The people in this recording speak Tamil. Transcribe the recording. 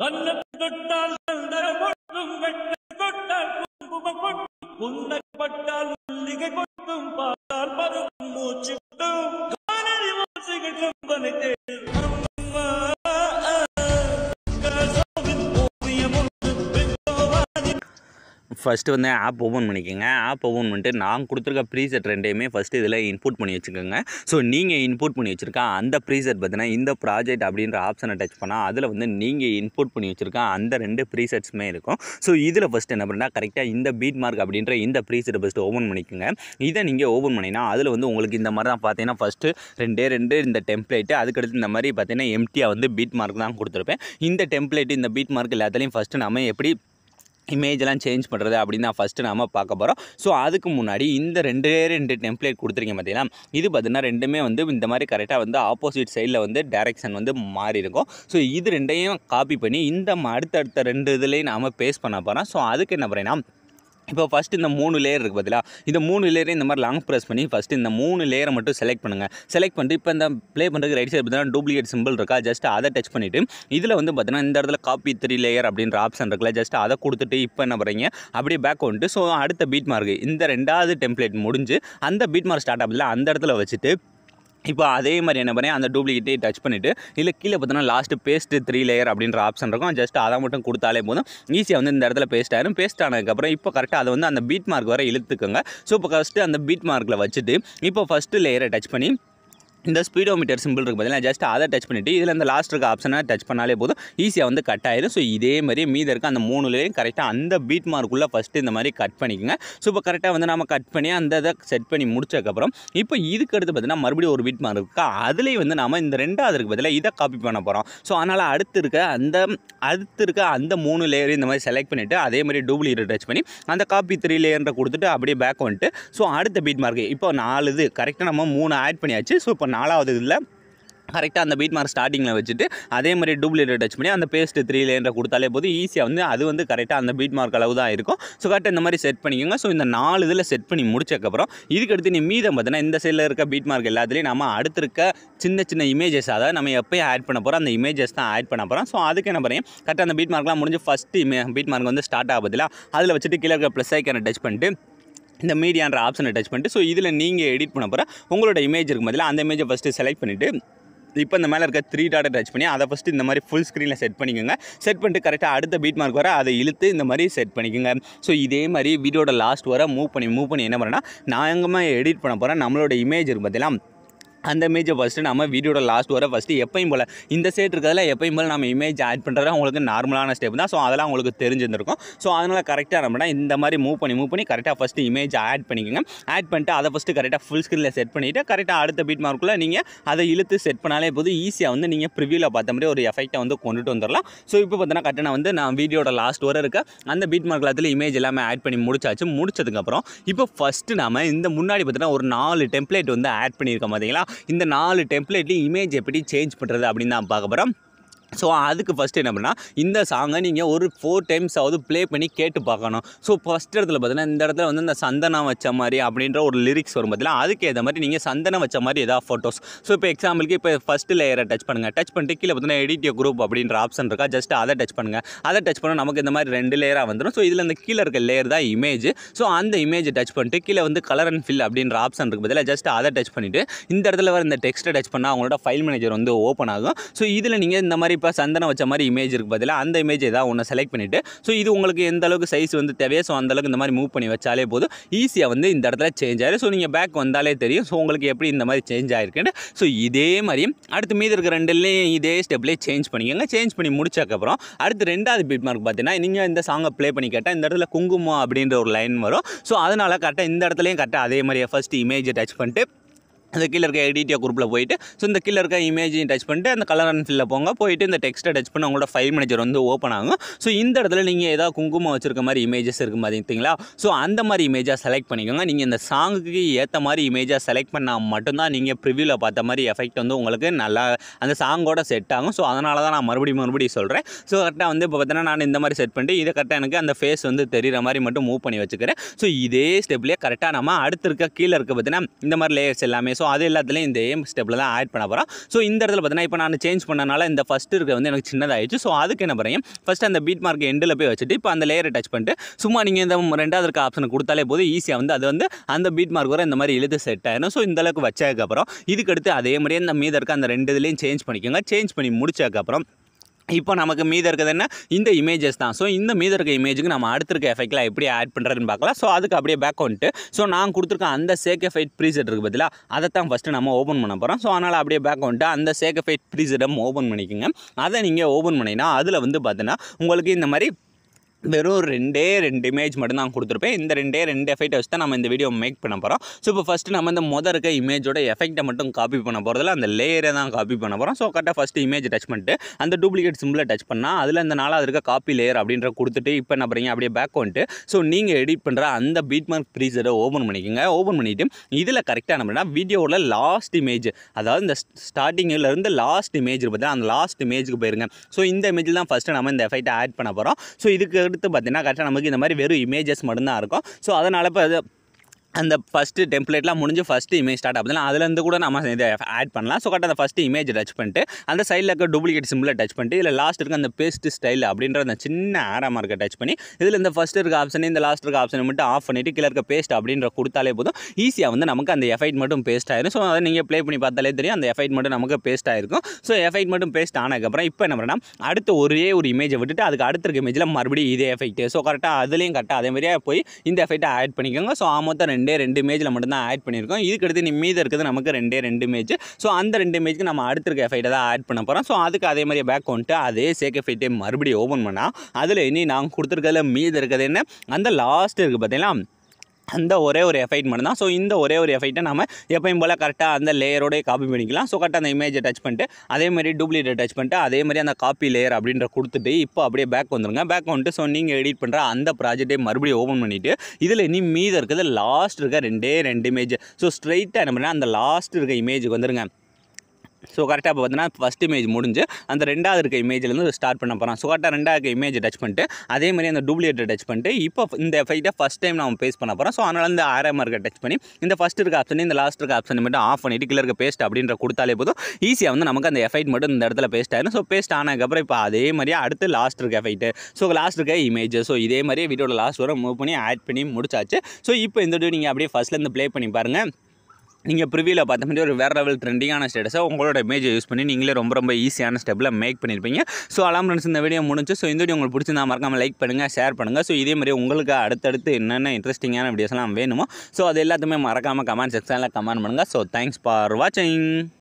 கண்ணு தொட்டால் ஃபஸ்ட்டு வந்து ஆப் ஓப்பன் பண்ணிக்கோங்க ஆப் ஓப்பன் பண்ணிட்டு நான் கொடுத்துருக்க ப்ரீசெட் ரெண்டையுமே ஃபஸ்ட்டு இதில் இன்புட் பண்ணி வச்சுக்கோங்க ஸோ நீங்கள் இன்புட் பண்ணி வச்சுருக்கா அந்த ப்ரீசெட் பார்த்தீங்கன்னா இந்த ப்ராஜெக்ட் அப்படின்ற ஆப்ஷனை டச் பண்ணால் அதில் வந்து நீங்கள் இன்புட் பண்ணி வச்சுருக்கா அந்த ரெண்டு ப்ரீசெட்ஸுமே இருக்கும் ஸோ இதில் ஃபஸ்ட்டு என்ன பண்ணால் கரெக்டாக இந்த பீட் மார்க் அப்படின்ற இந்த ப்ரீசெட்டை ஃபஸ்ட்டு ஓப்பன் பண்ணிக்கோங்க இதை நீங்கள் ஓப்பன் பண்ணினா அதில் வந்து உங்களுக்கு இந்த மாதிரி தான் பார்த்தீங்கன்னா ஃபஸ்ட்டு ரெண்டே ரெண்டு இந்த டெம்ப்ளேட்டு அதுக்கடுத்து இந்த மாதிரி பார்த்தீங்கன்னா எம்டியாக வந்து பீட் மார்க் தான் கொடுத்துருப்பேன் இந்த டெம்ப்ளேட்டு இந்த பீட் மார்க் எல்லாத்துலேயும் ஃபஸ்ட்டு நம்ம எப்படி இமேஜெலாம் சேஞ்ச் பண்ணுறது அப்படின்னு தான் ஃபஸ்ட்டு நாம் பார்க்க போகிறோம் ஸோ அதுக்கு முன்னாடி இந்த ரெண்டே ரெண்டு டெம்ப்ளேட் கொடுத்துருக்கீங்க பார்த்தீங்கன்னா இது பார்த்திங்கன்னா ரெண்டுமே வந்து இந்த மாதிரி கரெக்டாக வந்து ஆப்போசிட் சைடில் வந்து டேரெக்ஷன் வந்து மாறி இருக்கும் ஸோ இது ரெண்டையும் காப்பி பண்ணி இந்த அடுத்தடுத்த ரெண்டு இதுலேயும் நாம் பேஸ் பண்ண போகிறோம் ஸோ அதுக்கு என்ன பண்ணுறேன்னா இப்போ ஃபஸ்ட் இந்த மூணு லேயர் இருக்குது பதிலாக இந்த மூணு லேயரே இந்த மாதிரி லாங் ப்ரெஸ் பண்ணி ஃபஸ்ட் இந்த மூணு லேயரை மட்டும் செலக்ட் பண்ணுங்கள் செலக்ட் பண்ணிட்டு இப்போ இந்த ப்ளே பண்ணுறதுக்கு ரைட் சைடு பார்த்தீங்கன்னா டூப்ளிகேட் சிம்பிள் இருக்கா ஜஸ்ட் அதை டச் பண்ணிவிட்டு இதில் வந்து பார்த்தீங்கன்னா இந்த இடத்துல காப்பி த்ரீ லேயர் அப்படின்ற ஆப்ஷன் இருக்குல்ல ஜஸ்ட் அதை கொடுத்துட்டு இப்போ என்ன பண்ணுறீங்க அப்படியே பேக் வந்துட்டு ஸோ அடுத்த பீட் மார்க் இந்த ரெண்டாவது டெம்ப்ளேட் முடிஞ்சு அந்த பீட் மார்க் ஸ்டார்ட் ஆகல அந்த இடத்துல வச்சுட்டு இப்போ அதே மாதிரி என்ன பண்ணேன் அந்த டூப்ளிகேட்டே டச் பண்ணிவிட்டு இல்லை கீழே பார்த்தோன்னா லாஸ்ட்டு பேஸ்ட்டு த்ரீ லேயர் அப்படின்ற ஆப்ஷன் இருக்கும் ஜஸ்ட் அதை மட்டும் கொடுத்தாலே போதும் ஈஸியாக வந்து இந்த இடத்துல பேஸ்ட் ஆயிரும் பேஸ்ட் ஆனதுக்கப்புறம் இப்போ கரெக்டாக அதை வந்து அந்த பீட் மார்க் வரை இழுத்துக்கோங்க ஸோ இப்போ ஃபஸ்ட்டு அந்த பீட் மார்க்கில் வச்சுட்டு இப்போ ஃபஸ்ட்டு லேயரை டச் பண்ணி இந்த ஸ்பீடோமீட்டர் சிம்பிள் இருக்குது பார்த்தீங்கன்னா ஜஸ்ட் அதை டச் பண்ணிவிட்டு இதில் அந்த லாஸ்ட் இருக்க ஆப்ஷனை டச் பண்ணாலே போதும் ஈஸியாக வந்து கட் ஆயிடும் ஸோ இதே மாதிரி மீதி இருக்க அந்த மூணுலேயும் கரெக்டாக அந்த பீட் மார்க்குள்ளே ஃபஸ்ட்டு இந்த மாதிரி கட் பண்ணிக்கோங்க ஸோ இப்போ கரெக்டாக வந்து நம்ம கட் பண்ணி அந்த இதை செட் பண்ணி முடிச்சதுக்கப்புறம் இப்போ இதுக்கு அடுத்து பார்த்தீங்கன்னா மறுபடியும் ஒரு பீட் மார்க் இருக்கா அதுலேயும் வந்து நம்ம இந்த ரெண்டாவது இருக்கு பதிலாக இதை காப்பி பண்ண போகிறோம் ஸோ அதனால் அடுத்து இருக்க அந்த அடுத்து இருக்க அந்த மூணு லேயர் இந்த மாதிரி செலக்ட் பண்ணிவிட்டு அதே மாதிரி டூப்ளிகேட் டச் பண்ணி அந்த காப்பி த்ரீ லேயரை கொடுத்துட்டு அப்படியே பேக் வந்துட்டு ஸோ அடுத்த பீட் மார்க் இப்போ நாலு இது கரெக்டாக நம்ம மூணு ஆட் பண்ணியாச்சு ஸோ இப்போ நாலாவது இதில் கரெக்டாக அந்த பீட் மார்க் ஸ்டார்டிங்கில் வச்சுட்டு அதே மாதிரி டூப்ளிகேட் டச் பண்ணி அந்த பேஸ்ட்டு த்ரீ லேனில் கொடுத்தாலே போது ஈஸியாக வந்து அது வந்து கரெக்டாக அந்த பீட் மார்க் அளவு தான் இருக்கும் ஸோ கரெக்டாக இந்த மாதிரி செட் பண்ணிக்கோங்க ஸோ இந்த நாலு இதில் செட் பண்ணி முடிச்சக்கப்புறம் இதுக்கடுத்து நீ மீதம் பார்த்தீங்கன்னா இந்த சைடில் இருக்க பீட் மார்க் எல்லாத்துலேயும் நம்ம அடுத்திருக்க சின்ன சின்ன இமேஜஸ் அதாவது நம்ம எப்போயும் ஆட் பண்ண போகிறோம் அந்த இமேஜஸ் தான் ஆட் பண்ண போகிறோம் ஸோ அதுக்கு என்ன பண்ணுறேன் கரெக்டாக அந்த பீட் மார்க்லாம் முடிஞ்சு ஃபஸ்ட்டு இமே பீட் மார்க் வந்து ஸ்டார்ட் ஆகுதுல அதில் வச்சுட்டு கீழே இருக்க ப்ளஸ் ஐக்கான டச் பண்ணிட்டு இந்த மீடியான்ற ஆப்ஷனை டச் பண்ணிட்டு ஸோ இதில் நீங்கள் எடிட் பண்ண போகிற உங்களோட இமேஜ் இருக்கும் பதிலாக அந்த இமேஜை ஃபஸ்ட்டு செலக்ட் பண்ணிவிட்டு இப்போ இந்த மேலே இருக்க த்ரீ டாட்டை டச் பண்ணி அதை ஃபஸ்ட்டு இந்த மாதிரி ஃபுல் ஸ்க்ரீனில் செட் பண்ணிக்கோங்க செட் பண்ணிட்டு கரெக்டாக அடுத்த பீட் மார்க் வர அதை இழுத்து இந்த மாதிரி செட் பண்ணிக்கோங்க ஸோ இதே மாதிரி வீடியோட லாஸ்ட் வர மூவ் பண்ணி மூவ் பண்ணி என்ன பண்ணேன்னா நாங்கள் எடிட் பண்ண போகிறேன் நம்மளோட இமேஜ் இருக்கும் பார்த்தீங்களா அந்த இமேஜை ஃபஸ்ட்டு நம்ம வீடியோட லாஸ்ட் வர ஃபஸ்ட்டு எப்பயும் போல் இந்த சைட் இருக்கிறதுல எப்பயும் போல் நம்ம இமேஜ் ஆட் பண்ணுறது அவங்களுக்கு நார்மலான ஸ்டெப் தான் ஸோ அதெல்லாம் உங்களுக்கு தெரிஞ்சிருந்திருக்கும் ஸோ அதனால் கரெக்டாக நம்மனா இந்த மாதிரி மூவ் பண்ணி மூவ் பண்ணி கரெக்டாக ஃபஸ்ட்டு இமேஜ் ஆட் பண்ணிக்கோங்க ஆட் பண்ணிட்டு அதை ஃபஸ்ட்டு கரெக்டாக ஃபுல் ஸ்க்ரீனில் செட் பண்ணிவிட்டு கரெக்டாக அடுத்த பீட் மார்க்குள்ளே நீங்கள் அதை இழுத்து செட் பண்ணாலே போது ஈஸியாக வந்து நீங்கள் ப்ரிவியூவில் பார்த்த மாதிரி ஒரு எஃபெக்டை வந்து கொண்டுட்டு வந்துடலாம் ஸோ இப்போ பார்த்தீங்கன்னா கரெக்டாக வந்து நான் வீடியோட லாஸ்ட் வர இருக்க அந்த பீட் மார்க் எல்லாத்தில் இமேஜ் எல்லாமே ஆட் பண்ணி முடிச்சாச்சு முடிச்சதுக்கப்புறம் இப்போ ஃபஸ்ட்டு நம்ம இந்த முன்னாடி பார்த்தோன்னா ஒரு நாலு டெம்ப்ளேட் வந்து ஆட் பண்ணியிருக்கோம் பார்த்தீங்களா இந்த நாலு டெம்ப்ளேட்லேயும் இமேஜ் எப்படி சேஞ்ச் பண்ணுறது அப்படின்னு தான் பார்க்க போகிறோம் ஸோ அதுக்கு ஃபஸ்ட்டு என்ன பண்ணால் இந்த சாங்கை நீங்கள் ஒரு ஃபோர் டைம்ஸ் ஆகுது ப்ளே பண்ணி கேட்டு பார்க்கணும் ஸோ ஃபஸ்ட் இடத்துல பார்த்தீங்கன்னா இந்த இடத்துல வந்து இந்த சந்தனம் வச்ச மாதிரி அப்படின்ற ஒரு லிரிக்ஸ் வரும் பார்த்தீங்கன்னா அதுக்கு ஏற்ற மாதிரி நீங்கள் சந்தனம் வச்ச மாதிரி ஏதாவது ஃபோட்டோஸ் ஸோ இப்போ எக்ஸாம்பிளுக்கு இப்போ ஃபஸ்ட்டு லேயரை டச் பண்ணுங்கள் டச் பண்ணிட்டு கீழே பார்த்தீங்கன்னா எடிட்டிய குரூப் அப்படின்ற ஆப்ஷன் இருக்கா ஜஸ்ட் அதை டச் பண்ணுங்கள் அதை டச் பண்ணால் நமக்கு இந்த மாதிரி ரெண்டு லேயராக வந்துடும் ஸோ இதில் இந்த கீழே இருக்க லேயர் தான் இமேஜ் ஸோ அந்த இமேஜ் டச் பண்ணிட்டு கீழே வந்து கலர் அண்ட் ஃபில் அப்படின்ற ஆப்ஷன் இருக்குது பதிலாக ஜஸ்ட் அதை டச் பண்ணிவிட்டு இந்த இடத்துல வர இந்த டெக்ஸ்ட்டை டச் பண்ணால் அவங்களோட ஃபைல் மேனேஜர் வந்து ஓப்பன் ஆகும் ஸோ இதில் நீங்கள் இந்த மாதிரி இப்போ சந்தனம் வச்ச மாதிரி இமேஜ் இருக்குது பார்த்தீங்களா அந்த இமேஜ் ஏதாவது ஒன்று செலக்ட் பண்ணிவிட்டு ஸோ இது உங்களுக்கு எந்த அளவுக்கு சைஸ் வந்து தேவையோ ஸோ அந்தளவுக்கு இந்த மாதிரி மூவ் பண்ணி வச்சாலே போதும் ஈஸியாக வந்து இந்த இடத்துல சேஞ்ச் ஆயிடும் ஸோ நீங்கள் பேக் வந்தாலே தெரியும் ஸோ உங்களுக்கு எப்படி இந்த மாதிரி சேஞ்ச் ஆகிருக்குன்னு ஸோ இதே மாதிரி அடுத்து மீது இருக்கிற ரெண்டுலேயும் இதே ஸ்டெப்லேயே சேஞ்ச் பண்ணிக்கோங்க சேஞ்ச் பண்ணி முடிச்சக்கப்புறம் அடுத்து ரெண்டாவது பீட் மார்க் பார்த்தீங்கன்னா நீங்கள் இந்த சாங்கை ப்ளே பண்ணி கேட்டால் இந்த இடத்துல குங்குமம் அப்படின்ற ஒரு லைன் வரும் ஸோ அதனால் கரெக்டாக இந்த இடத்துலையும் கரெக்டாக அதே மாதிரியே ஃபஸ்ட்டு இமேஜை டச் பண்ணிட்டு அந்த கீழே இருக்க எடிடியா குரூப்பில் போயிட்டு ஸோ இந்த கீழே இருக்க இமேஜையும் டச் பண்ணிட்டு அந்த கலர் அண்ட் ஃபில்லில் போங்க போயிட்டு இந்த டெக்ஸ்ட்டை டச் பண்ணி உங்களோட ஃபைல் மேனேஜர் வந்து ஓப்பன் ஆகும் ஸோ இந்த இடத்துல நீங்கள் ஏதாவது குங்குமம் வச்சிருக்க மாதிரி இமேஜஸ் இருக்குது மாதிரிங்களா ஸோ அந்த மாதிரி இமேஜாக செலக்ட் பண்ணிக்கோங்க நீங்கள் இந்த சாங்குக்கு ஏற்ற மாதிரி இமேஜாக செலக்ட் பண்ணால் மட்டும்தான் நீங்கள் ப்ரிவியூவில் பார்த்த மாதிரி எஃபெக்ட் வந்து உங்களுக்கு நல்லா அந்த சாங்கோட செட் ஆகும் ஸோ அதனால தான் நான் மறுபடியும் மறுபடியும் சொல்கிறேன் ஸோ கரெக்டாக வந்து இப்போ பார்த்தீங்கன்னா நான் இந்த மாதிரி செட் பண்ணிட்டு இதை கரெக்டாக எனக்கு அந்த ஃபேஸ் வந்து தெரிகிற மாதிரி மட்டும் மூவ் பண்ணி வச்சுக்கிறேன் ஸோ இதே ஸ்டெப்லேயே கரெக்டாக நம்ம அடுத்து இருக்க கீழே இருக்க பார்த்தீங்கன்னா இந்த மாதிரி லேயர்ஸ் எல்லாமே ஸோ அது எல்லாத்துலேயும் இந்த ஏம் ஸ்டெப்பில் தான் ஆட் பண்ண போகிறோம் ஸோ இந்த இடத்துல பார்த்தீங்கன்னா இப்போ நான் சேஞ்ச் பண்ணனால இந்த ஃபஸ்ட் இருக்க வந்து எனக்கு சின்னதாகிடுச்சு ஸோ அதுக்கு என்ன பண்ணுறேன் ஃபஸ்ட் அந்த பீட் மார்க் எண்டில் போய் வச்சுட்டு இப்போ அந்த லேயரை டச் பண்ணிட்டு சும்மா நீங்கள் இந்த ரெண்டாவது இருக்க ஆப்ஷனை கொடுத்தாலே போதும் ஈஸியாக வந்து அது வந்து அந்த பீட் மார்க் வர இந்த மாதிரி இழுத்து செட் ஆகிடும் ஸோ இந்த அளவுக்கு வச்சதுக்கப்புறம் இதுக்கடுத்து அதே மாதிரியே இந்த மீத இருக்க அந்த ரெண்டு இதுலேயும் சேஞ்ச் பண்ணிக்கோங்க சேஞ்ச் பண்ணி முடிச்சதுக்கப்புறம் இப்போ நமக்கு மீத இருக்கிறது என்ன இந்த இமேஜஸ் தான் ஸோ இந்த மீதம் இருக்க இமேஜுக்கு நம்ம அடுத்திருக்க எஃபெக்ட்லாம் எப்படி ஆட் பண்ணுறதுன்னு பார்க்கலாம் ஸோ அதுக்கு அப்படியே பேக் வந்துட்டு ஸோ நான் கொடுத்துருக்க அந்த சேக் எஃபைட் ப்ரீசெட் இருக்குது பதிலாக அதை தான் ஃபஸ்ட்டு நம்ம ஓப்பன் பண்ண போகிறோம் ஸோ அதனால் அப்படியே பேக் வந்துட்டு அந்த சேக் எஃபைட் ப்ரீசெட்டம் ஓப்பன் பண்ணிக்கோங்க அதை நீங்கள் ஓப்பன் பண்ணிங்கன்னா அதில் வந்து பார்த்தீங்கன்னா உங்களுக்கு இந்த மாதிரி வெறும் ரெண்டே ரெண்டு இமேஜ் மட்டும் தான் கொடுத்துருப்பேன் இந்த ரெண்டே ரெண்டு எஃபெக்ட்டை வச்சு தான் நம்ம இந்த வீடியோ மேக் பண்ண போகிறோம் ஸோ இப்போ ஃபஸ்ட்டு நம்ம இந்த முதல் இருக்க இமேஜோட எஃபெக்ட்டை மட்டும் காப்பி பண்ண போகிறதுல அந்த லேயரை தான் காப்பி பண்ண போகிறோம் ஸோ கரெக்டாக ஃபஸ்ட்டு இமேஜ் டச் பண்ணிட்டு அந்த டூப்ளிகேட் சிம்பிளை டச் பண்ணால் அதில் இந்த நாளாக இருக்க காப்பி லேயர் அப்படின்ற கொடுத்துட்டு இப்போ என்ன பண்ணுறீங்க அப்படியே பேக் வந்துட்டு ஸோ நீங்கள் எடிட் பண்ணுற அந்த பீட் மார்க் ப்ரீசரை ஓப்பன் பண்ணிக்கோங்க ஓப்பன் பண்ணிவிட்டு இதில் கரெக்டாக என்ன பண்ணால் வீடியோவில் லாஸ்ட் இமேஜ் அதாவது இந்த ஸ்டார்டிங்கிலேருந்து லாஸ்ட் இமேஜ் பார்த்தீங்கன்னா அந்த லாஸ்ட் இமேஜுக்கு போயிருங்க ஸோ இந்த இமேஜில் தான் ஃபஸ்ட்டு நம்ம இந்த எஃபெக்ட்டை ஆட் பண்ண போகிறோம் ஸோ இதுக்கு அடுத்து பார்த்தீங்கன்னா கரெக்டாக நமக்கு இந்த மாதிரி வெறும் இமேஜஸ் மட்டும்தான் இருக்கும் ஸோ அதனால் இப்போ அந்த ஃபஸ்ட்டு டெம்ப்ளேட்லாம் முடிஞ்சு ஃபஸ்ட்டு இமேஜ் ஸ்டார்ட் ஆகுதுல அதுலேருந்து கூட நம்ம இதை ஆட் பண்ணலாம் ஸோ கரெக்டாக அந்த ஃபஸ்ட்டு இமேஜ் டச் பண்ணிட்டு அந்த சைடில் இருக்க டூப்ளிகேட் சிம்பிளை டச் பண்ணிட்டு இல்லை லாஸ்ட் இருக்க அந்த பேஸ்ட் ஸ்டைல் அப்படின்ற அந்த சின்ன ஆரா இருக்க டச் பண்ணி இதில் இந்த ஃபஸ்ட்டு இருக்க ஆப்ஷன் இந்த லாஸ்ட் இருக்க ஆப்ஷனை மட்டும் ஆஃப் பண்ணிவிட்டு கிளர்க்க இருக்க பேஸ்ட் அப்படின்ற கொடுத்தாலே போதும் ஈஸியாக வந்து நமக்கு அந்த எஃபைட் மட்டும் பேஸ்ட் ஆயிரும் ஸோ அதை நீங்கள் ப்ளே பண்ணி பார்த்தாலே தெரியும் அந்த எஃபைட் மட்டும் நமக்கு பேஸ்ட் ஆயிருக்கும் ஸோ எஃபைட் மட்டும் பேஸ்ட் ஆனதுக்கப்புறம் இப்போ என்ன பண்ணால் அடுத்த ஒரே ஒரு இமேஜை விட்டுட்டு அதுக்கு அடுத்த இருக்க இமேஜில் மறுபடியும் இதே எஃபெக்ட் ஸோ கரெக்டாக அதுலேயும் கரெக்டாக அதே மாதிரியே போய் இந்த எஃபெக்ட்டை ஆட் பண்ணிக்கோங்க ஸோ மொத்தம் ரெண்டு ரெண்டே ரெண்டு இமேஜில் மட்டும்தான் ஆட் பண்ணியிருக்கோம் இதுக்கடுத்து நீ மீது இருக்கிறது நமக்கு ரெண்டே ரெண்டு இமேஜ் ஸோ அந்த ரெண்டு இமேஜ்க்கு நம்ம அடுத்திருக்க எஃபைட்டை தான் ஆட் பண்ண போகிறோம் ஸோ அதுக்கு அதே மாதிரி பேக் வந்துட்டு அதே சேக் ஃபைட்டே மறுபடியும் ஓப்பன் பண்ணால் அதில் இனி நாங்கள் கொடுத்துருக்கல மீது இருக்கிறது என்ன அந்த லாஸ்ட் இருக்குது பார்த்தீங்களா அந்த ஒரே ஒரு எஃபைட் மட்டும் தான் ஸோ இந்த ஒரே ஒரு எஃபைட்டை நம்ம எப்பயும் போல் கரெக்டாக அந்த லேயரோடய காப்பி பண்ணிக்கலாம் ஸோ கரெக்டாக அந்த இமேஜை டச் பண்ணிட்டு அதேமாதிரி டூப்ளிகேட்டை டச் பண்ணிட்டு அதேமாதிரி அந்த காப்பி லேயர் அப்படின்ற கொடுத்துட்டு இப்போ அப்படியே பேக் வந்துருங்க பேக் வந்துட்டு ஸோ நீங்கள் எடிட் பண்ணுற அந்த ப்ராஜெக்டே மறுபடியும் ஓப்பன் பண்ணிவிட்டு இதில் இனி மீதம் இருக்குது லாஸ்ட் இருக்க ரெண்டே ரெண்டு இமேஜ் ஸோ ஸ்ட்ரைட்டாக என்ன பண்ணால் அந்த லாஸ்ட் இருக்க இமேஜுக்கு வந்துருங்க ஸோ கரெக்டாக இப்போ பார்த்தீங்கன்னா ஃபஸ்ட் இமேஜ் முடிஞ்சு அந்த ரெண்டாவது இருக்க இமேஜ்லேருந்து ஸ்டார்ட் பண்ண போகிறான் ஸோ கரெக்டாக ரெண்டாவது இருக்க இமேஜ் டச் பண்ணிட்டு அதே மாதிரி அந்த டூப்ளிகேட்டை டச் பண்ணிட்டு இப்போ இந்த எஃபெக்ட்டை ஃபஸ்ட் டைம் நம்ம பேஸ் பண்ண போகிறோம் ஸோ அதனால் இந்த ஆறாம் இருக்க டச் பண்ணி இந்த ஃபஸ்ட் இருக்க ஆப்ஷன் இந்த லாஸ்ட் இருக்க ஆப்ஷன் மட்டும் ஆஃப் பண்ணிட்டு கிளர்க்கு இருக்க பேஸ்ட் அப்படின்ற கொடுத்தாலே போதும் ஈஸியாக வந்து நமக்கு அந்த எஃபெக்ட் மட்டும் இந்த இடத்துல பேஸ்ட் ஆயிடும் ஸோ பேஸ்ட் ஆனதுக்கப்புறம் இப்போ அதே மாதிரியே அடுத்து லாஸ்ட் இருக்க எஃபைட்டு ஸோ லாஸ்ட் இருக்க இமேஜ் ஸோ இதே மாதிரியே வீடியோட லாஸ்ட் வரை மூவ் பண்ணி ஆட் பண்ணி முடிச்சாச்சு ஸோ இப்போ இந்த வீடியோ நீங்கள் அப்படியே ஃபஸ்ட்லேருந்து ப்ளே பண்ணி பாருங்கள் நீங்கள் ப்ரிவியூவில் பார்த்த மாதிரி ஒரு வேறு லெவல் ட்ரெண்டிங்கான ஸ்டேட்டஸை உங்களோட இமேஜை யூஸ் பண்ணி நீங்களே ரொம்ப ரொம்ப ஈஸியான ஸ்டெப்பில் மேக் பண்ணியிருப்பீங்க ஸோ அலாம் ஃப்ரெண்ட்ஸ் இந்த வீடியோ முடிஞ்சு ஸோ இந்த வீடியோ உங்களுக்கு பிடிச்சிருந்தா மறக்காமல் லைக் பண்ணுங்கள் ஷேர் பண்ணுங்கள் ஸோ இதே மாதிரி உங்களுக்கு அடுத்தடுத்து என்னென்ன இன்ட்ரெஸ்டிங்கான வீடியோஸ்லாம் வேணுமோ ஸோ அது எல்லாத்தையுமே மறக்காமல் கமெண்ட் செக்ஷனில் கமெண்ட் பண்ணுங்கள் ஸோ தேங்க்ஸ் ஃபார் வாட்சிங்